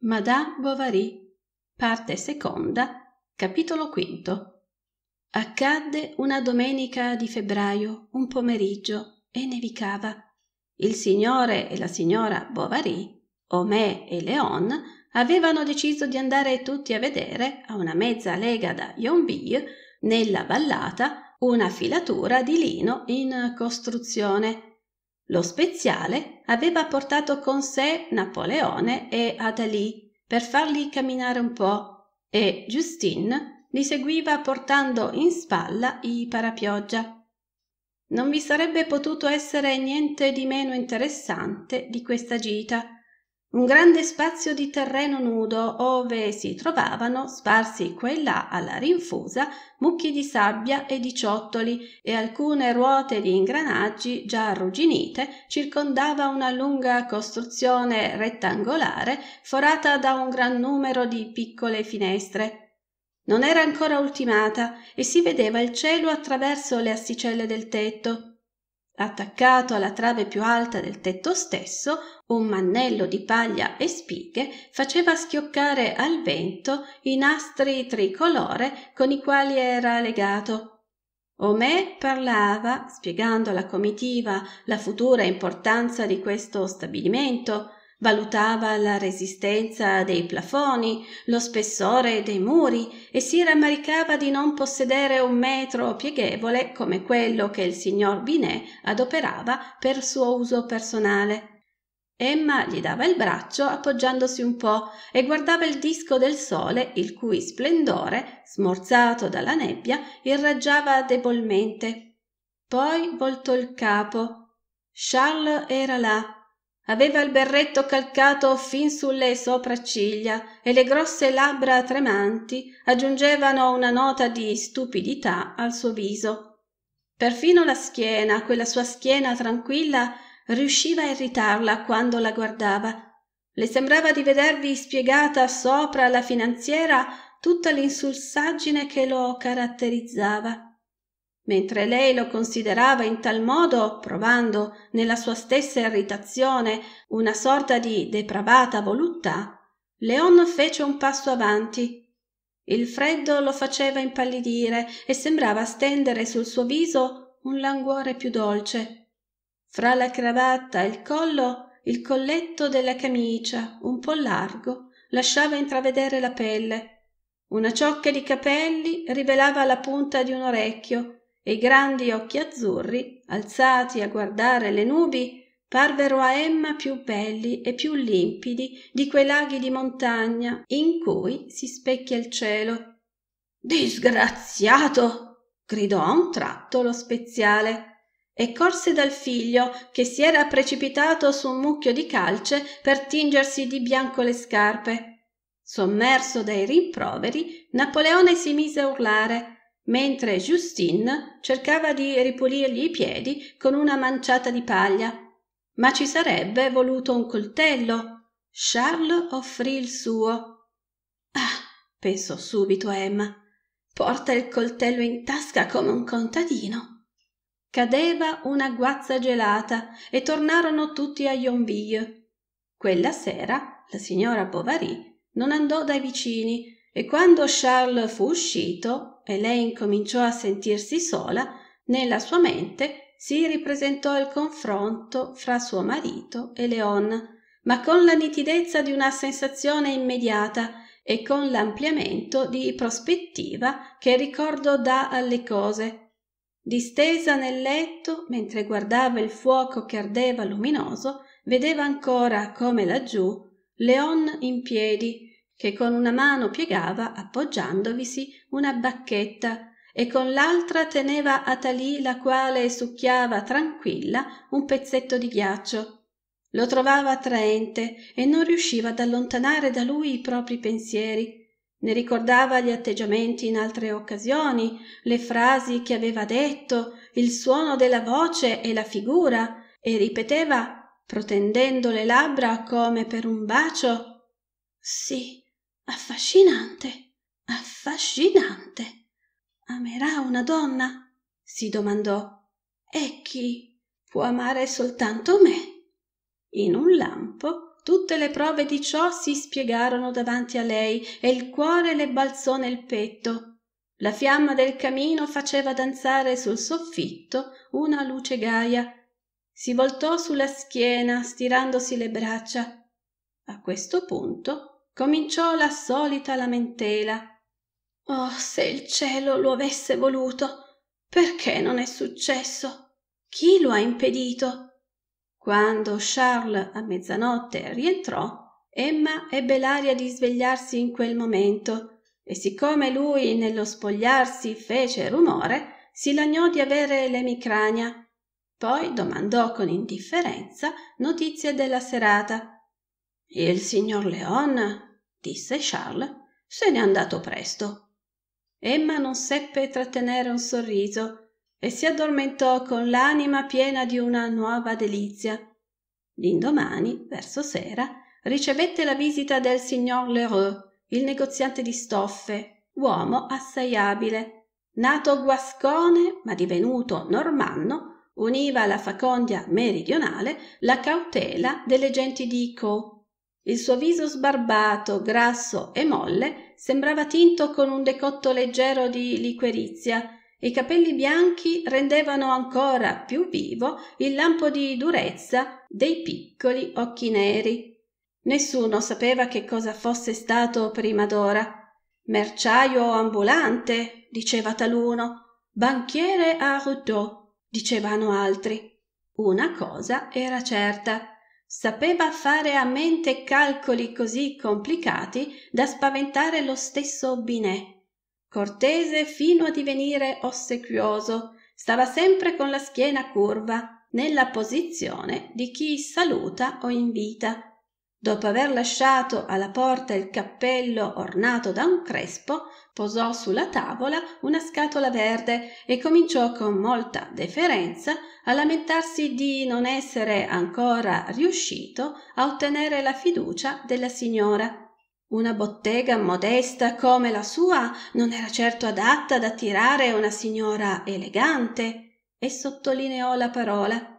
Madame Bovary, parte seconda, capitolo quinto. Accadde una domenica di febbraio, un pomeriggio, e nevicava. Il signore e la signora Bovary, Omè e Leon, avevano deciso di andare tutti a vedere, a una mezza lega da Yonville, nella vallata, una filatura di lino in costruzione lo speziale aveva portato con sé Napoleone e Adalì per farli camminare un po e Justine li seguiva portando in spalla i parapioggia. Non vi sarebbe potuto essere niente di meno interessante di questa gita un grande spazio di terreno nudo ove si trovavano sparsi qua e là alla rinfusa mucchi di sabbia e di ciottoli e alcune ruote di ingranaggi già arrugginite circondava una lunga costruzione rettangolare forata da un gran numero di piccole finestre non era ancora ultimata e si vedeva il cielo attraverso le assicelle del tetto Attaccato alla trave più alta del tetto stesso, un mannello di paglia e spighe faceva schioccare al vento i nastri tricolore con i quali era legato. Omè parlava, spiegando alla comitiva la futura importanza di questo stabilimento, valutava la resistenza dei plafoni, lo spessore dei muri e si rammaricava di non possedere un metro pieghevole come quello che il signor Binet adoperava per suo uso personale. Emma gli dava il braccio appoggiandosi un po' e guardava il disco del sole il cui splendore, smorzato dalla nebbia, irraggiava debolmente. Poi voltò il capo. Charles era là, Aveva il berretto calcato fin sulle sopracciglia e le grosse labbra tremanti aggiungevano una nota di stupidità al suo viso. Perfino la schiena, quella sua schiena tranquilla, riusciva a irritarla quando la guardava. Le sembrava di vedervi spiegata sopra la finanziera tutta l'insulsaggine che lo caratterizzava. Mentre lei lo considerava in tal modo, provando nella sua stessa irritazione una sorta di depravata voluttà, Leon fece un passo avanti. Il freddo lo faceva impallidire e sembrava stendere sul suo viso un languore più dolce. Fra la cravatta e il collo, il colletto della camicia, un po' largo, lasciava intravedere la pelle. Una ciocca di capelli rivelava la punta di un orecchio e i grandi occhi azzurri, alzati a guardare le nubi, parvero a Emma più belli e più limpidi di quei laghi di montagna in cui si specchia il cielo. Disgraziato! gridò a un tratto lo speziale e corse dal figlio che si era precipitato su un mucchio di calce per tingersi di bianco le scarpe. Sommerso dai rimproveri, Napoleone si mise a urlare mentre Justine cercava di ripulirgli i piedi con una manciata di paglia. Ma ci sarebbe voluto un coltello. Charles offrì il suo. Ah, pensò subito Emma. Porta il coltello in tasca come un contadino. Cadeva una guazza gelata e tornarono tutti a Yonville. Quella sera la signora Bovary non andò dai vicini e quando Charles fu uscito e lei incominciò a sentirsi sola, nella sua mente si ripresentò il confronto fra suo marito e Leon, ma con la nitidezza di una sensazione immediata e con l'ampliamento di prospettiva che il ricordo dà alle cose. Distesa nel letto, mentre guardava il fuoco che ardeva luminoso, vedeva ancora come laggiù Leon in piedi che con una mano piegava appoggiandovisi una bacchetta e con l'altra teneva Atalì la quale succhiava tranquilla un pezzetto di ghiaccio. Lo trovava attraente e non riusciva ad allontanare da lui i propri pensieri. Ne ricordava gli atteggiamenti in altre occasioni, le frasi che aveva detto, il suono della voce e la figura, e ripeteva, protendendo le labbra come per un bacio Sì, affascinante affascinante amerà una donna si domandò e chi può amare soltanto me in un lampo tutte le prove di ciò si spiegarono davanti a lei e il cuore le balzò nel petto la fiamma del camino faceva danzare sul soffitto una luce gaia si voltò sulla schiena stirandosi le braccia a questo punto cominciò la solita lamentela. Oh, se il cielo lo avesse voluto, perché non è successo? Chi lo ha impedito? Quando Charles a mezzanotte rientrò, Emma ebbe l'aria di svegliarsi in quel momento e siccome lui nello spogliarsi fece rumore, si lagnò di avere l'emicrania. Poi domandò con indifferenza notizie della serata. Il signor Leon disse charles se n'è andato presto emma non seppe trattenere un sorriso e si addormentò con l'anima piena di una nuova delizia l'indomani verso sera ricevette la visita del signor lheureux il negoziante di stoffe uomo assai abile nato guascone ma divenuto normanno univa alla facondia meridionale la cautela delle genti di il suo viso sbarbato, grasso e molle sembrava tinto con un decotto leggero di liquerizia. I capelli bianchi rendevano ancora più vivo il lampo di durezza dei piccoli occhi neri. Nessuno sapeva che cosa fosse stato prima d'ora. Merciaio ambulante, diceva taluno, banchiere a routot, dicevano altri. Una cosa era certa. Sapeva fare a mente calcoli così complicati da spaventare lo stesso Binet. Cortese fino a divenire ossequioso, stava sempre con la schiena curva, nella posizione di chi saluta o invita. Dopo aver lasciato alla porta il cappello ornato da un crespo, posò sulla tavola una scatola verde e cominciò con molta deferenza a lamentarsi di non essere ancora riuscito a ottenere la fiducia della signora una bottega modesta come la sua non era certo adatta ad attirare una signora elegante e sottolineò la parola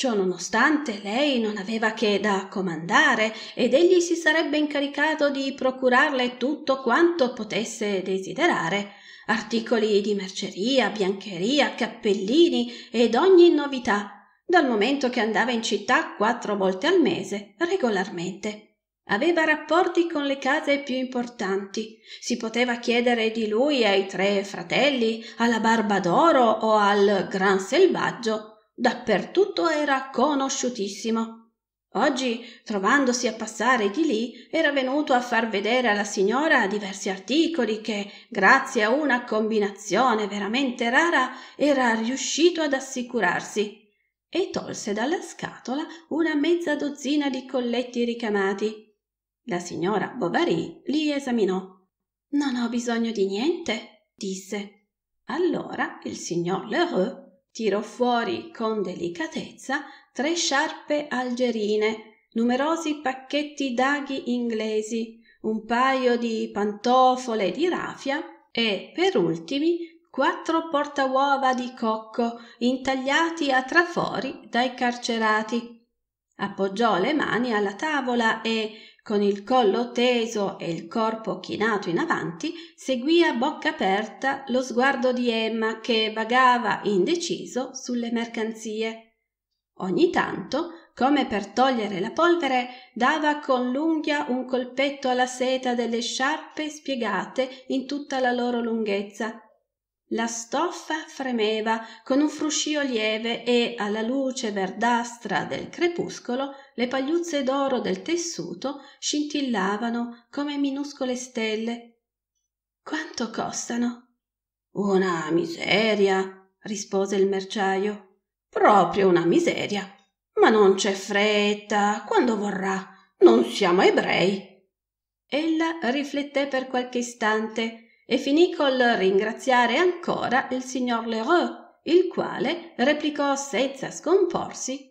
Ciononostante lei non aveva che da comandare ed egli si sarebbe incaricato di procurarle tutto quanto potesse desiderare articoli di merceria, biancheria, cappellini ed ogni novità, dal momento che andava in città quattro volte al mese, regolarmente. Aveva rapporti con le case più importanti. Si poteva chiedere di lui ai tre fratelli, alla Barba d'Oro o al Gran Selvaggio dappertutto era conosciutissimo oggi trovandosi a passare di lì era venuto a far vedere alla signora diversi articoli che grazie a una combinazione veramente rara era riuscito ad assicurarsi e tolse dalla scatola una mezza dozzina di colletti ricamati la signora bovary li esaminò non ho bisogno di niente disse allora il signor lheureux tirò fuori con delicatezza tre sciarpe algerine numerosi pacchetti d'aghi inglesi un paio di pantofole di rafia e per ultimi quattro portauova di cocco intagliati a trafori dai carcerati appoggiò le mani alla tavola e con il collo teso e il corpo chinato in avanti, seguì a bocca aperta lo sguardo di Emma che vagava indeciso sulle mercanzie. Ogni tanto, come per togliere la polvere, dava con l'unghia un colpetto alla seta delle sciarpe spiegate in tutta la loro lunghezza la stoffa fremeva con un fruscio lieve e alla luce verdastra del crepuscolo le pagliuzze d'oro del tessuto scintillavano come minuscole stelle quanto costano una miseria rispose il merciaio proprio una miseria ma non c'è fretta quando vorrà non siamo ebrei ella rifletté per qualche istante e finì col ringraziare ancora il signor Leroux, il quale replicò senza scomporsi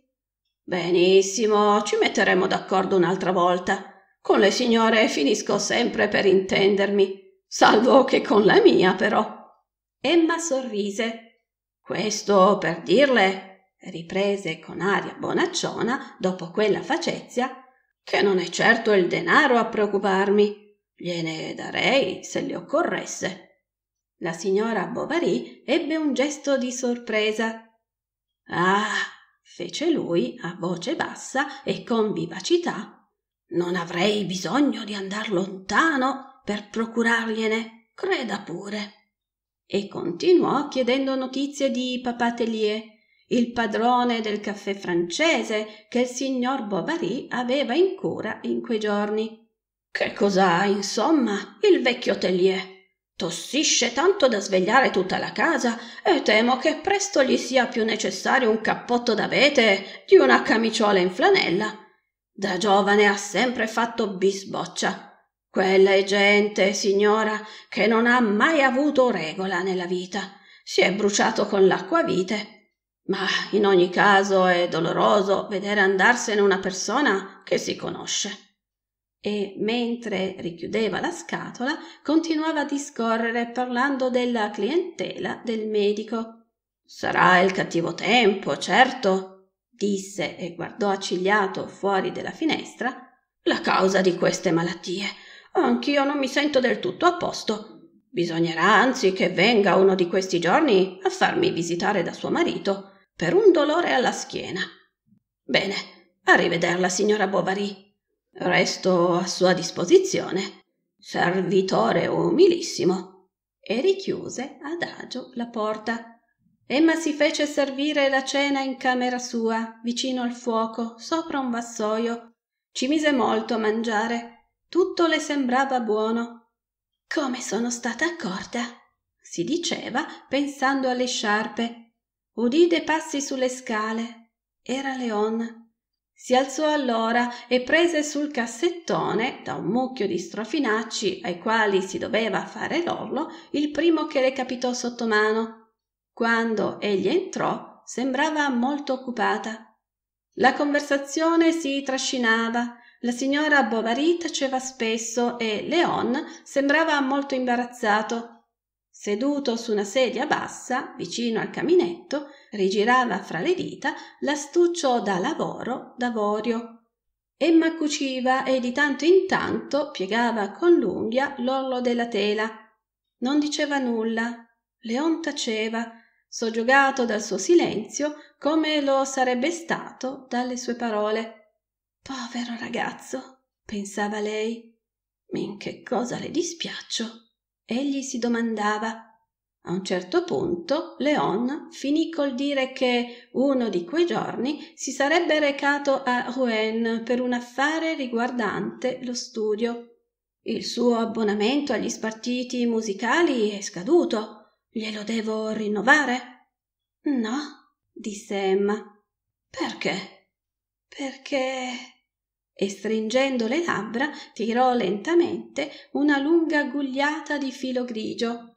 Benissimo, ci metteremo d'accordo un'altra volta. Con le signore finisco sempre per intendermi, salvo che con la mia però. Emma sorrise. Questo per dirle, riprese con aria bonacciona dopo quella facezia, che non è certo il denaro a preoccuparmi Gliene darei se le occorresse. La signora Bovary ebbe un gesto di sorpresa. Ah, fece lui a voce bassa e con vivacità. Non avrei bisogno di andar lontano per procurargliene, creda pure. E continuò chiedendo notizie di papà Tellier, il padrone del caffè francese che il signor Bovary aveva in cura in quei giorni che cos'ha insomma il vecchio tellier tossisce tanto da svegliare tutta la casa e temo che presto gli sia più necessario un cappotto d'abete di una camiciola in flanella da giovane ha sempre fatto bisboccia quella è gente signora che non ha mai avuto regola nella vita si è bruciato con l'acquavite ma in ogni caso è doloroso vedere andarsene una persona che si conosce e mentre richiudeva la scatola continuava a discorrere parlando della clientela del medico sarà il cattivo tempo certo disse e guardò accigliato fuori della finestra la causa di queste malattie anch'io non mi sento del tutto a posto bisognerà anzi che venga uno di questi giorni a farmi visitare da suo marito per un dolore alla schiena bene a rivederla signora bovary resto a sua disposizione, servitore umilissimo, e richiuse adagio la porta. Emma si fece servire la cena in camera sua, vicino al fuoco, sopra un vassoio. Ci mise molto a mangiare. Tutto le sembrava buono. Come sono stata accorta, si diceva, pensando alle sciarpe. Udì dei passi sulle scale. Era Leon. Si alzò allora e prese sul cassettone, da un mucchio di strofinacci ai quali si doveva fare l'orlo, il primo che le capitò sotto mano. Quando egli entrò, sembrava molto occupata. La conversazione si trascinava, la signora Bovary taceva spesso e Leon sembrava molto imbarazzato Seduto su una sedia bassa, vicino al caminetto, rigirava fra le dita l'astuccio da lavoro d'avorio. Emma cuciva e di tanto in tanto piegava con l'unghia l'orlo della tela. Non diceva nulla. Leon taceva, soggiogato dal suo silenzio come lo sarebbe stato dalle sue parole. Povero ragazzo, pensava lei. Min che cosa le dispiaccio egli si domandava a un certo punto leon finì col dire che uno di quei giorni si sarebbe recato a rouen per un affare riguardante lo studio il suo abbonamento agli spartiti musicali è scaduto glielo devo rinnovare no disse emma perché perché e stringendo le labbra tirò lentamente una lunga gugliata di filo grigio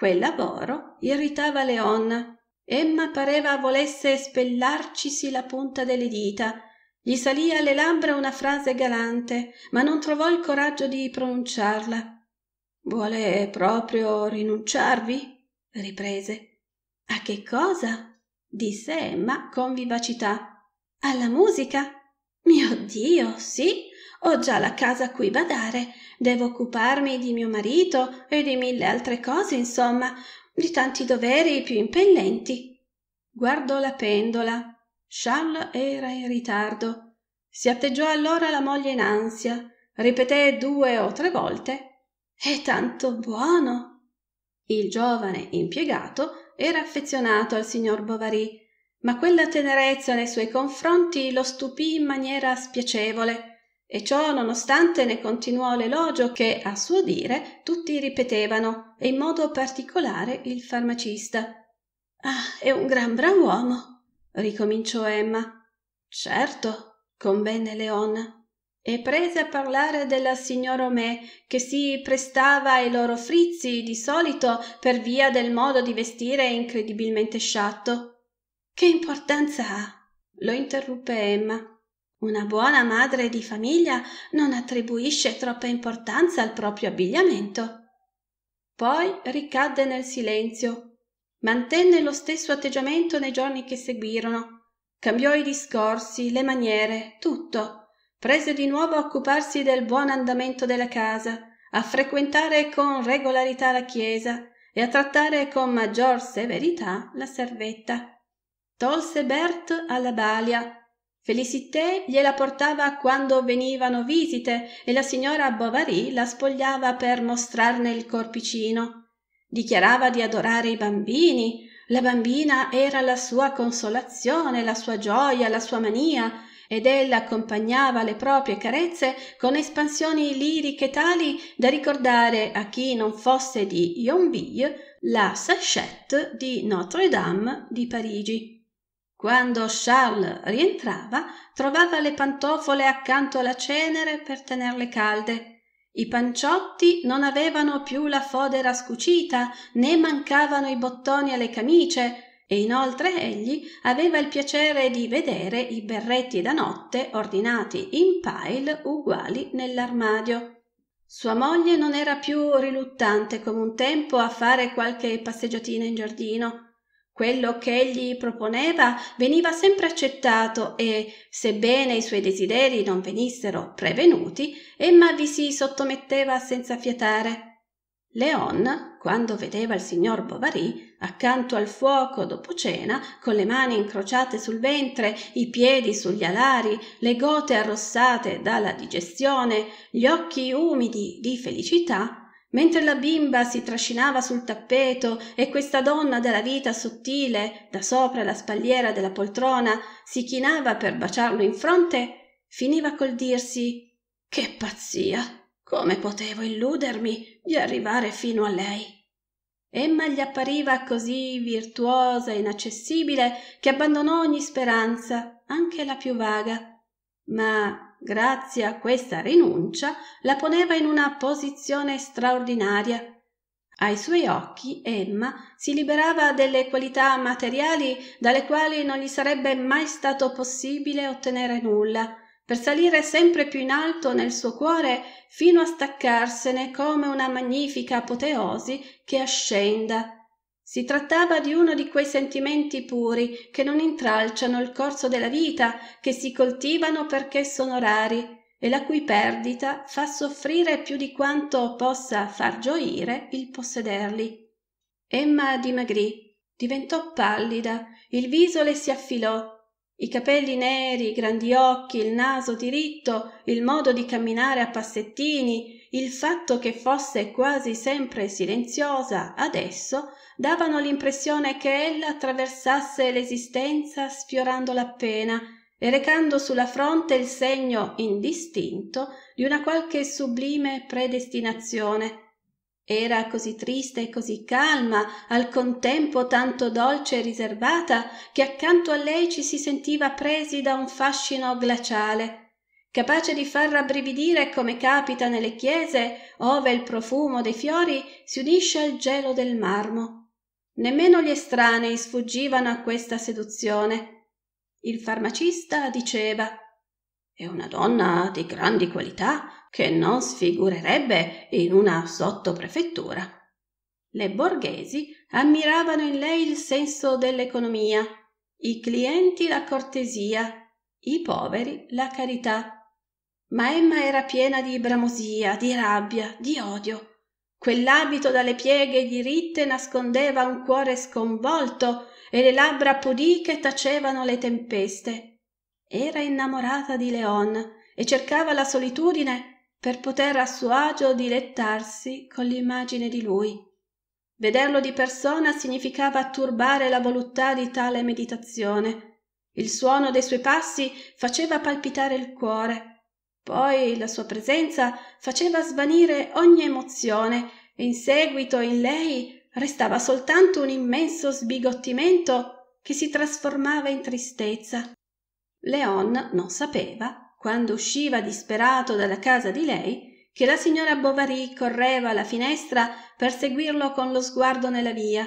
Quel lavoro irritava Leon. emma pareva volesse spellarcisi la punta delle dita gli salì alle labbra una frase galante ma non trovò il coraggio di pronunciarla vuole proprio rinunciarvi riprese a che cosa disse emma con vivacità alla musica mio Dio, sì, ho già la casa a cui badare, devo occuparmi di mio marito e di mille altre cose, insomma, di tanti doveri più impellenti. Guardò la pendola. Charles era in ritardo. Si atteggiò allora la moglie in ansia, ripeté due o tre volte. È tanto buono. Il giovane impiegato era affezionato al signor Bovary ma quella tenerezza nei suoi confronti lo stupì in maniera spiacevole e ciò nonostante ne continuò l'elogio che a suo dire tutti ripetevano e in modo particolare il farmacista ah è un gran brav'uomo ricominciò emma certo convenne leon e prese a parlare della signora Omè che si prestava ai loro frizzi di solito per via del modo di vestire incredibilmente sciatto che importanza ha? lo interruppe Emma. Una buona madre di famiglia non attribuisce troppa importanza al proprio abbigliamento. Poi ricadde nel silenzio. Mantenne lo stesso atteggiamento nei giorni che seguirono. Cambiò i discorsi, le maniere, tutto. Prese di nuovo a occuparsi del buon andamento della casa, a frequentare con regolarità la chiesa e a trattare con maggior severità la servetta tolse bert alla balia felicité gliela portava quando venivano visite e la signora bovary la spogliava per mostrarne il corpicino dichiarava di adorare i bambini la bambina era la sua consolazione la sua gioia la sua mania ed ella accompagnava le proprie carezze con espansioni liriche tali da ricordare a chi non fosse di yonville la sachette di Notre Dame di Parigi quando Charles rientrava, trovava le pantofole accanto alla cenere per tenerle calde. I panciotti non avevano più la fodera scucita, né mancavano i bottoni alle camicie, e inoltre egli aveva il piacere di vedere i berretti da notte ordinati in pile uguali nell'armadio. Sua moglie non era più riluttante come un tempo a fare qualche passeggiatina in giardino quello che egli proponeva veniva sempre accettato e, sebbene i suoi desideri non venissero prevenuti, Emma vi si sottometteva senza fiatare. Leon, quando vedeva il signor Bovary accanto al fuoco dopo cena, con le mani incrociate sul ventre, i piedi sugli alari, le gote arrossate dalla digestione, gli occhi umidi di felicità, Mentre la bimba si trascinava sul tappeto e questa donna della vita sottile, da sopra la spalliera della poltrona, si chinava per baciarlo in fronte, finiva col dirsi Che pazzia! Come potevo illudermi di arrivare fino a lei? Emma gli appariva così virtuosa e inaccessibile che abbandonò ogni speranza, anche la più vaga, ma grazie a questa rinuncia, la poneva in una posizione straordinaria. Ai suoi occhi Emma si liberava delle qualità materiali dalle quali non gli sarebbe mai stato possibile ottenere nulla, per salire sempre più in alto nel suo cuore fino a staccarsene come una magnifica apoteosi che ascenda si trattava di uno di quei sentimenti puri che non intralciano il corso della vita, che si coltivano perché sono rari e la cui perdita fa soffrire più di quanto possa far gioire il possederli. Emma dimagrì, diventò pallida, il viso le si affilò, i capelli neri, i grandi occhi, il naso diritto, il modo di camminare a passettini, il fatto che fosse quasi sempre silenziosa adesso davano l'impressione che ella attraversasse l'esistenza sfiorandola appena e recando sulla fronte il segno indistinto di una qualche sublime predestinazione era così triste e così calma, al contempo tanto dolce e riservata, che accanto a lei ci si sentiva presi da un fascino glaciale, capace di far rabbrividire come capita nelle chiese, ove il profumo dei fiori si unisce al gelo del marmo. Nemmeno gli estranei sfuggivano a questa seduzione. Il farmacista diceva È una donna di grandi qualità che non sfigurerebbe in una sottoprefettura. Le borghesi ammiravano in lei il senso dell'economia, i clienti la cortesia, i poveri la carità. Ma Emma era piena di bramosia, di rabbia, di odio quell'abito dalle pieghe diritte nascondeva un cuore sconvolto e le labbra pudiche tacevano le tempeste era innamorata di leon e cercava la solitudine per poter a suo agio dilettarsi con l'immagine di lui vederlo di persona significava turbare la voluttà di tale meditazione il suono dei suoi passi faceva palpitare il cuore poi la sua presenza faceva svanire ogni emozione e in seguito in lei restava soltanto un immenso sbigottimento che si trasformava in tristezza leon non sapeva quando usciva disperato dalla casa di lei che la signora bovary correva alla finestra per seguirlo con lo sguardo nella via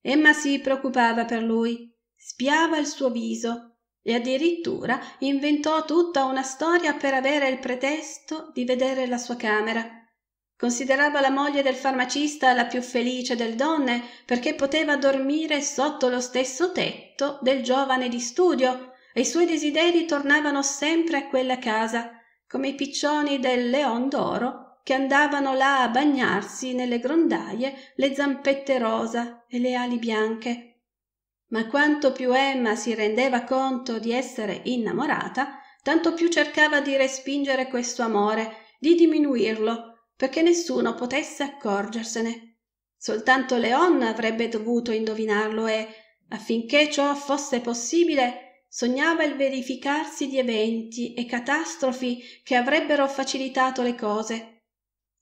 emma si preoccupava per lui spiava il suo viso e addirittura inventò tutta una storia per avere il pretesto di vedere la sua camera. Considerava la moglie del farmacista la più felice delle donne perché poteva dormire sotto lo stesso tetto del giovane di studio e i suoi desideri tornavano sempre a quella casa, come i piccioni del leon d'oro che andavano là a bagnarsi nelle grondaie le zampette rosa e le ali bianche ma quanto più Emma si rendeva conto di essere innamorata, tanto più cercava di respingere questo amore, di diminuirlo, perché nessuno potesse accorgersene. Soltanto Leonna avrebbe dovuto indovinarlo e, affinché ciò fosse possibile, sognava il verificarsi di eventi e catastrofi che avrebbero facilitato le cose.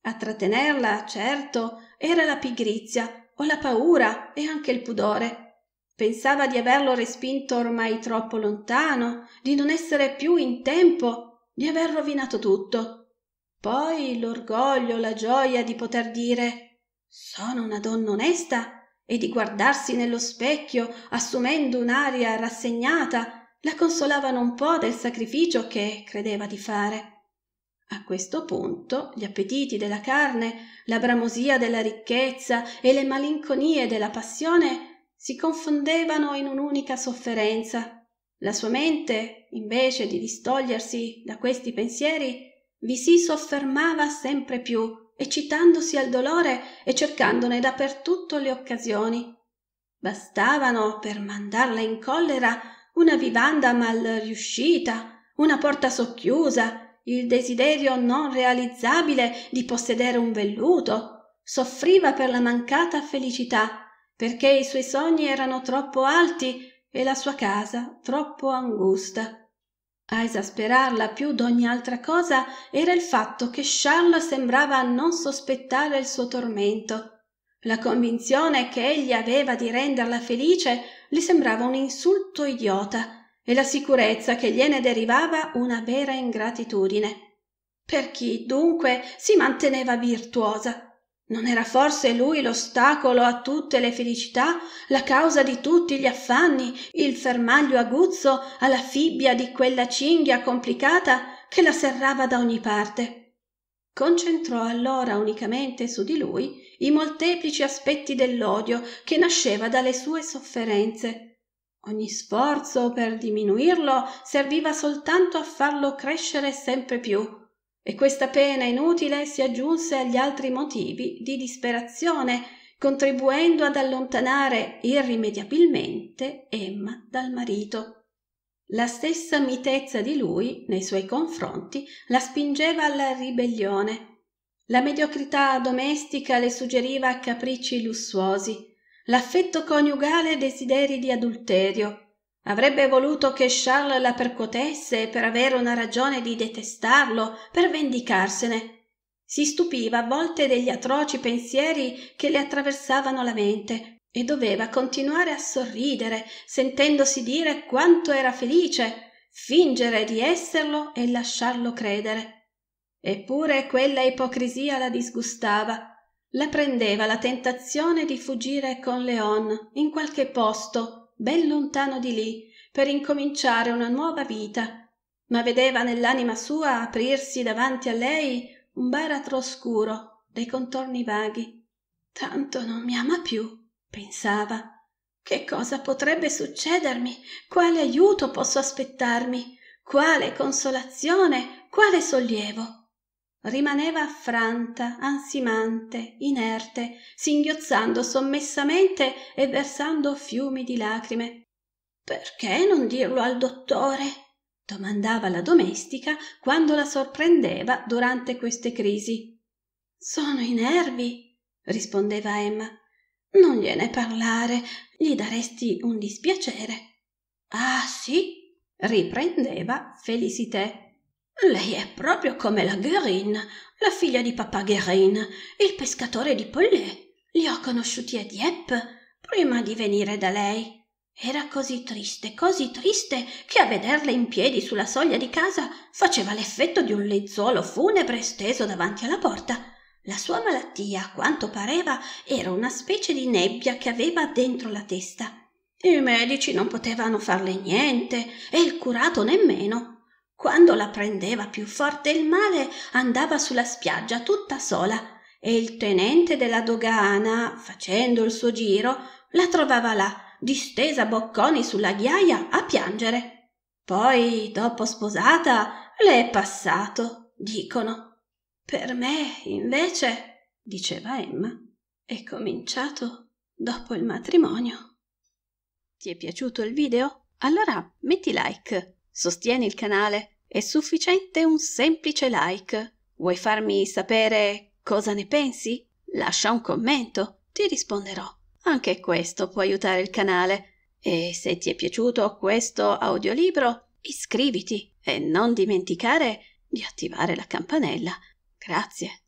A trattenerla, certo, era la pigrizia o la paura e anche il pudore pensava di averlo respinto ormai troppo lontano di non essere più in tempo di aver rovinato tutto poi l'orgoglio la gioia di poter dire sono una donna onesta e di guardarsi nello specchio assumendo un'aria rassegnata la consolavano un po del sacrificio che credeva di fare a questo punto gli appetiti della carne, la bramosia della ricchezza e le malinconie della passione si confondevano in un'unica sofferenza. La sua mente, invece di distogliersi da questi pensieri, vi si soffermava sempre più, eccitandosi al dolore e cercandone dappertutto le occasioni. Bastavano per mandarla in collera una vivanda mal riuscita, una porta socchiusa, il desiderio non realizzabile di possedere un velluto. Soffriva per la mancata felicità perché i suoi sogni erano troppo alti e la sua casa troppo angusta. A esasperarla più d'ogni altra cosa era il fatto che Charles sembrava non sospettare il suo tormento. La convinzione che egli aveva di renderla felice gli sembrava un insulto idiota e la sicurezza che gliene derivava una vera ingratitudine. Per chi, dunque, si manteneva virtuosa non era forse lui l'ostacolo a tutte le felicità, la causa di tutti gli affanni, il fermaglio aguzzo alla fibbia di quella cinghia complicata che la serrava da ogni parte? Concentrò allora unicamente su di lui i molteplici aspetti dell'odio che nasceva dalle sue sofferenze. Ogni sforzo per diminuirlo serviva soltanto a farlo crescere sempre più e questa pena inutile si aggiunse agli altri motivi di disperazione, contribuendo ad allontanare irrimediabilmente Emma dal marito. La stessa mitezza di lui nei suoi confronti la spingeva alla ribellione. La mediocrità domestica le suggeriva capricci lussuosi, l'affetto coniugale desideri di adulterio, Avrebbe voluto che Charles la percuotesse per avere una ragione di detestarlo, per vendicarsene. Si stupiva a volte degli atroci pensieri che le attraversavano la mente e doveva continuare a sorridere, sentendosi dire quanto era felice, fingere di esserlo e lasciarlo credere. Eppure quella ipocrisia la disgustava. La prendeva la tentazione di fuggire con Leon in qualche posto ben lontano di lì per incominciare una nuova vita ma vedeva nell'anima sua aprirsi davanti a lei un baratro oscuro dai contorni vaghi tanto non mi ama più pensava che cosa potrebbe succedermi quale aiuto posso aspettarmi quale consolazione quale sollievo rimaneva affranta ansimante inerte singhiozzando sommessamente e versando fiumi di lacrime perché non dirlo al dottore domandava la domestica quando la sorprendeva durante queste crisi sono i nervi rispondeva emma non gliene parlare gli daresti un dispiacere ah sì riprendeva Felicité. Lei è proprio come la Guerin, la figlia di papà Guerin, il pescatore di Pollet. Li ho conosciuti a Dieppe prima di venire da lei. Era così triste, così triste, che a vederla in piedi sulla soglia di casa faceva l'effetto di un lenzuolo funebre steso davanti alla porta. La sua malattia, a quanto pareva, era una specie di nebbia che aveva dentro la testa. I medici non potevano farle niente e il curato nemmeno quando la prendeva più forte il male andava sulla spiaggia tutta sola e il tenente della dogana facendo il suo giro la trovava là distesa bocconi sulla ghiaia a piangere poi dopo sposata le è passato dicono per me invece diceva Emma è cominciato dopo il matrimonio ti è piaciuto il video? Allora metti like Sostieni il canale, è sufficiente un semplice like. Vuoi farmi sapere cosa ne pensi? Lascia un commento, ti risponderò. Anche questo può aiutare il canale. E se ti è piaciuto questo audiolibro, iscriviti e non dimenticare di attivare la campanella. Grazie.